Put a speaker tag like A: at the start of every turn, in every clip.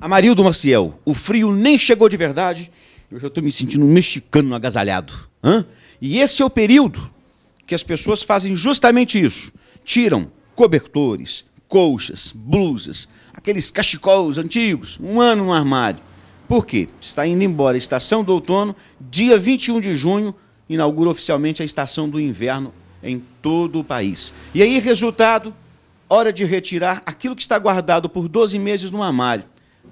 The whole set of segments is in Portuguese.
A: Amarildo Maciel, o frio nem chegou de verdade, eu já estou me sentindo um mexicano agasalhado. Hã? E esse é o período que as pessoas fazem justamente isso: tiram cobertores, colchas, blusas, aqueles cachecóis antigos, um ano no armário. Por quê? Está indo embora a estação do outono, dia 21 de junho, inaugura oficialmente a estação do inverno em todo o país. E aí, resultado, hora de retirar aquilo que está guardado por 12 meses no armário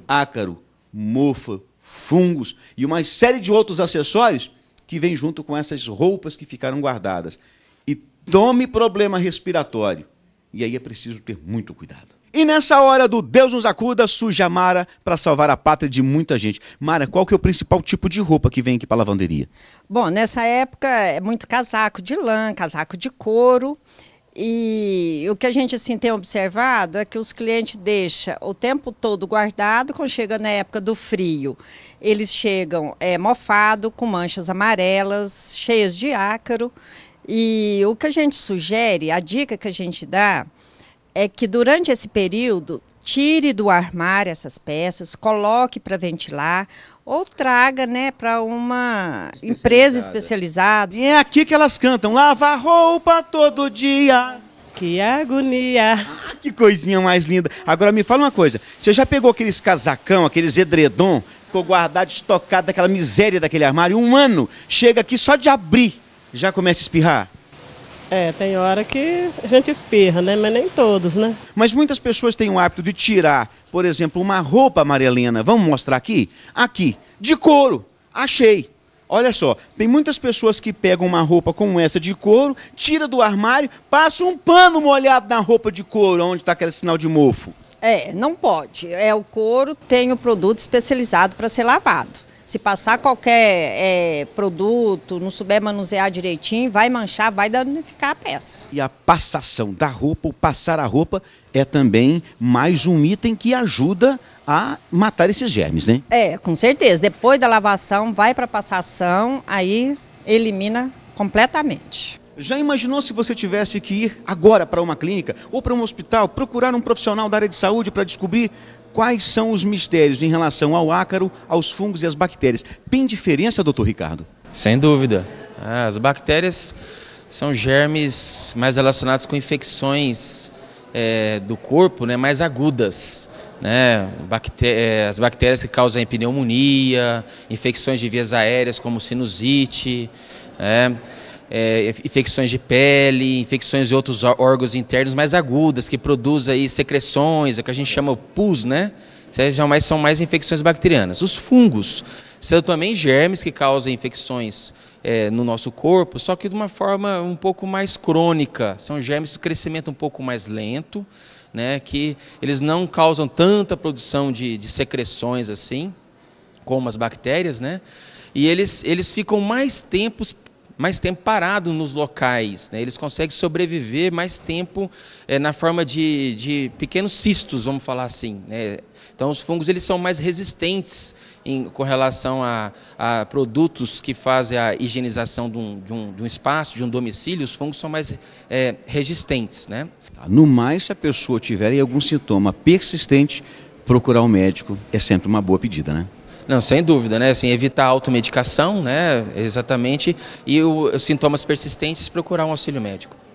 A: ácaro, mofa, fungos e uma série de outros acessórios que vêm junto com essas roupas que ficaram guardadas. E tome problema respiratório. E aí é preciso ter muito cuidado. E nessa hora do Deus nos acuda, surge a Mara para salvar a pátria de muita gente. Mara, qual que é o principal tipo de roupa que vem aqui para a lavanderia?
B: Bom, nessa época é muito casaco de lã, casaco de couro e o que a gente assim tem observado é que os clientes deixam o tempo todo guardado, quando chega na época do frio, eles chegam é, mofado, com manchas amarelas, cheias de ácaro. E o que a gente sugere, a dica que a gente dá é que durante esse período tire do armário essas peças, coloque para ventilar ou traga, né, para uma especializada. empresa especializada. E é aqui que elas cantam: lava roupa todo dia.
A: Que agonia! Ah, que coisinha mais linda. Agora me fala uma coisa: você já pegou aqueles casacão, aqueles edredom, ficou guardado, estocado daquela miséria daquele armário, um ano, chega aqui só de abrir, já começa a espirrar?
B: É, tem hora que
A: a gente espirra, né? Mas nem todos, né? Mas muitas pessoas têm o hábito de tirar, por exemplo, uma roupa amarelena. Vamos mostrar aqui? Aqui, de couro. Achei. Olha só, tem muitas pessoas que pegam uma roupa como essa de couro, tira do armário, passa um pano molhado na roupa de couro, onde está aquele sinal de mofo.
B: É, não pode. É o couro tem o produto especializado para ser lavado. Se passar qualquer é, produto, não souber manusear direitinho, vai manchar, vai danificar a peça.
A: E a passação da roupa, o passar a roupa, é também mais um item que ajuda a matar esses germes, né?
B: É, com certeza. Depois da lavação, vai para a passação, aí elimina completamente. Já imaginou se você tivesse que ir
A: agora para uma clínica ou para um hospital, procurar um profissional da área de saúde para descobrir quais são os mistérios em relação ao ácaro, aos fungos e às bactérias? Tem diferença, doutor Ricardo?
C: Sem dúvida. Ah, as bactérias são germes mais relacionados com infecções é, do corpo né, mais agudas. Né, é, as bactérias que causam pneumonia, infecções de vias aéreas como sinusite. Né, é, infecções de pele, infecções de outros órgãos internos mais agudas, que produzem aí secreções, é o que a gente chama pus, né? mais são mais infecções bacterianas. Os fungos são também germes que causam infecções é, no nosso corpo, só que de uma forma um pouco mais crônica. São germes de crescimento um pouco mais lento, né, que eles não causam tanta produção de, de, secreções assim, como as bactérias, né? E eles, eles ficam mais tempos mais tempo parado nos locais. Né? Eles conseguem sobreviver mais tempo é, na forma de, de, pequenos cistos, vamos falar assim. Né? Então, os fungos eles são mais resistentes em, com relação a, a, produtos que fazem a higienização de um, de, um, de um, espaço, de um domicílio. Os fungos são mais é, resistentes.
A: Né? Tá, no mais, se a pessoa tiver algum sintoma persistente, procurar o um médico é sempre uma boa pedida, né?
C: Não, sem dúvida, né? Assim, evitar a automedicação, né? Exatamente. E os sintomas persistentes, procurar um auxílio médico.